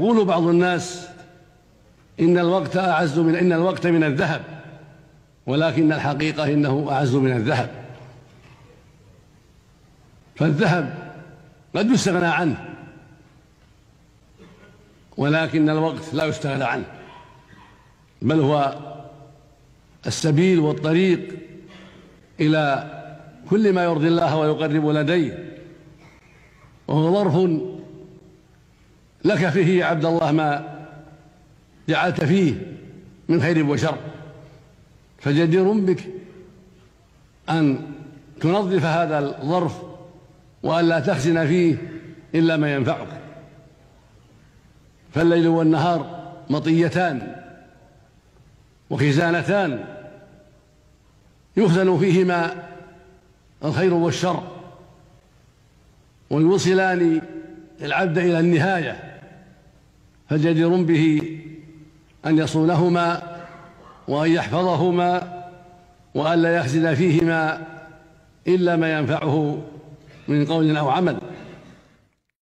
يقول بعض الناس إن الوقت أعز من إن الوقت من الذهب ولكن الحقيقة إنه أعز من الذهب فالذهب قد يستغنى عنه ولكن الوقت لا يستغنى عنه بل هو السبيل والطريق إلى كل ما يرضي الله ويقرب لديه وهو ظرف لك فيه يا عبد الله ما جعلت فيه من خير وشر فجدير بك أن تنظف هذا الظرف وألا تخزن فيه إلا ما ينفعك فالليل والنهار مطيتان وخزانتان يخزن فيهما الخير والشر ويوصلان العبد إلى النهاية فجدير به أن يصونهما وأن يحفظهما وأن لا يخزن فيهما إلا ما ينفعه من قول أو عمل